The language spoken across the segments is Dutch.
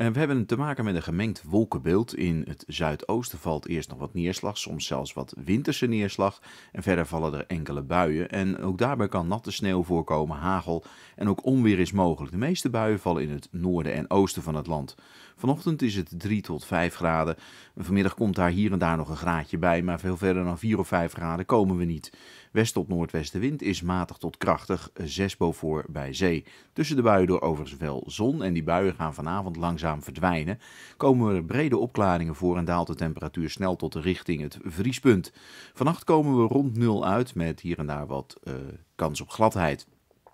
Eh, we hebben te maken met een gemengd wolkenbeeld. In het zuidoosten valt eerst nog wat neerslag, soms zelfs wat winterse neerslag. En verder vallen er enkele buien. En ook daarbij kan natte sneeuw voorkomen, hagel en ook onweer is mogelijk. De meeste buien vallen in het noorden en oosten van het land. Vanochtend is het 3 tot 5 graden. Vanmiddag komt daar hier en daar nog een graadje bij, maar veel verder dan 4 of 5 graden komen we niet. West tot noordwestenwind is matig tot krachtig, 6 boven bij zee. Tussen de buien door overigens wel zon en die buien gaan vanavond langzaam verdwijnen, komen er brede opklaringen voor en daalt de temperatuur snel tot de richting het vriespunt. Vannacht komen we rond nul uit met hier en daar wat eh, kans op gladheid.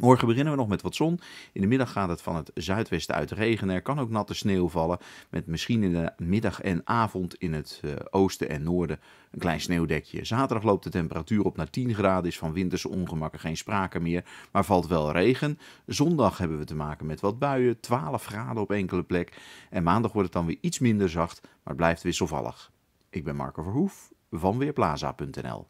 Morgen beginnen we nog met wat zon. In de middag gaat het van het zuidwesten uit regenen. Er kan ook natte sneeuw vallen. Met misschien in de middag en avond in het eh, oosten en noorden een klein sneeuwdekje. Zaterdag loopt de temperatuur op naar 10 graden. Is van winterse ongemakken geen sprake meer. Maar valt wel regen. Zondag hebben we te maken met wat buien. 12 graden op enkele plek. En maandag wordt het dan weer iets minder zacht. Maar blijft wisselvallig. Ik ben Marco Verhoef van Weerplaza.nl